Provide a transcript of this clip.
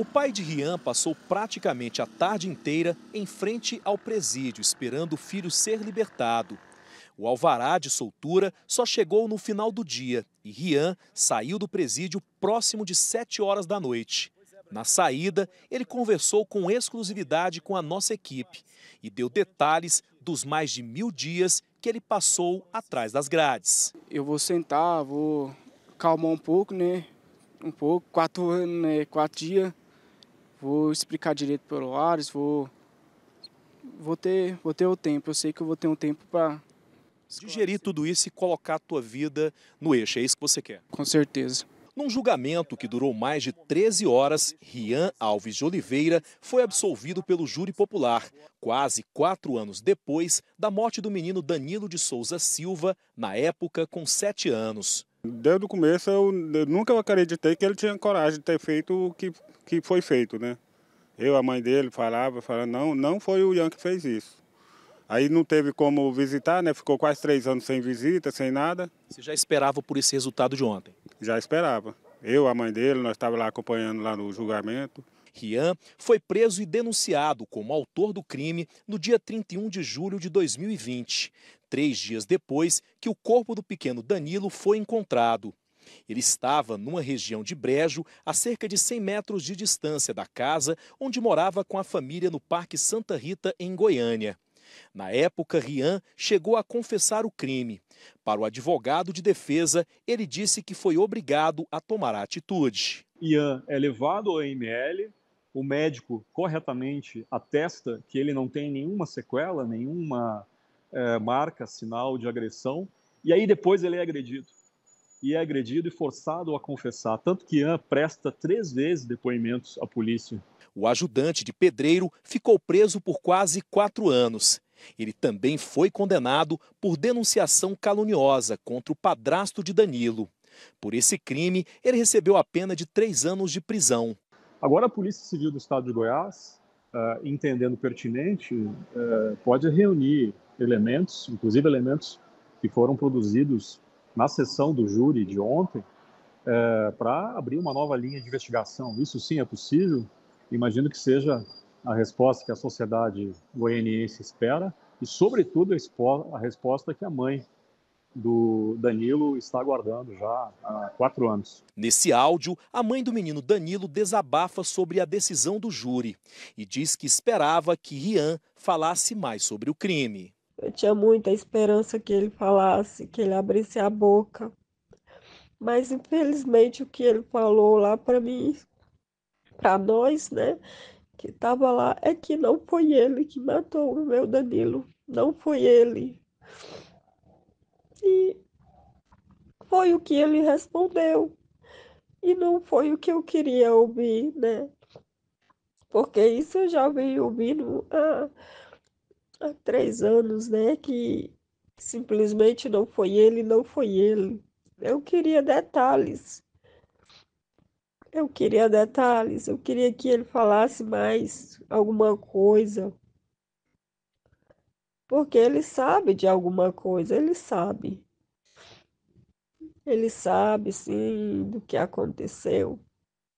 O pai de Rian passou praticamente a tarde inteira em frente ao presídio, esperando o filho ser libertado. O alvará de soltura só chegou no final do dia e Rian saiu do presídio próximo de 7 horas da noite. Na saída, ele conversou com exclusividade com a nossa equipe e deu detalhes dos mais de mil dias que ele passou atrás das grades. Eu vou sentar, vou calmar um pouco, né? Um pouco, quatro, né, quatro dias vou explicar direito pelo Ares, vou vou ter vou ter o tempo. Eu sei que eu vou ter um tempo para digerir tudo isso e colocar a tua vida no eixo. É isso que você quer? Com certeza. Num julgamento que durou mais de 13 horas, Rian Alves de Oliveira foi absolvido pelo júri popular, quase quatro anos depois da morte do menino Danilo de Souza Silva, na época com sete anos. Desde o começo eu, eu nunca acreditei que ele tinha coragem de ter feito o que, que foi feito, né? Eu, a mãe dele, falava, falava, não, não foi o Ian que fez isso. Aí não teve como visitar, né? Ficou quase três anos sem visita, sem nada. Você já esperava por esse resultado de ontem? Já esperava. Eu, a mãe dele, nós estávamos lá acompanhando lá no julgamento. Kian foi preso e denunciado como autor do crime no dia 31 de julho de 2020, três dias depois que o corpo do pequeno Danilo foi encontrado. Ele estava numa região de Brejo, a cerca de 100 metros de distância da casa onde morava com a família no Parque Santa Rita, em Goiânia. Na época, Rian chegou a confessar o crime. Para o advogado de defesa, ele disse que foi obrigado a tomar a atitude. Ian é levado ao ML o médico corretamente atesta que ele não tem nenhuma sequela, nenhuma é, marca, sinal de agressão, e aí depois ele é agredido. E é agredido e forçado a confessar. Tanto que Ian presta três vezes depoimentos à polícia. O ajudante de pedreiro ficou preso por quase quatro anos. Ele também foi condenado por denunciação caluniosa contra o padrasto de Danilo. Por esse crime, ele recebeu a pena de três anos de prisão. Agora, a Polícia Civil do Estado de Goiás, uh, entendendo pertinente, uh, pode reunir elementos, inclusive elementos que foram produzidos na sessão do júri de ontem, uh, eh, para abrir uma nova linha de investigação. Isso sim é possível. Imagino que seja a resposta que a sociedade goianiense espera e, sobretudo, a resposta que a mãe do Danilo está aguardando já há quatro anos. Nesse áudio, a mãe do menino Danilo desabafa sobre a decisão do júri e diz que esperava que Rian falasse mais sobre o crime. Eu tinha muita esperança que ele falasse, que ele abrisse a boca. Mas infelizmente o que ele falou lá para mim, para nós, né, que estava lá, é que não foi ele que matou o meu Danilo, não foi ele. E foi o que ele respondeu. E não foi o que eu queria ouvir, né? Porque isso eu já venho ouvindo há, há três anos, né? Que simplesmente não foi ele, não foi ele. Eu queria detalhes. Eu queria detalhes, eu queria que ele falasse mais alguma coisa porque ele sabe de alguma coisa, ele sabe. Ele sabe sim do que aconteceu.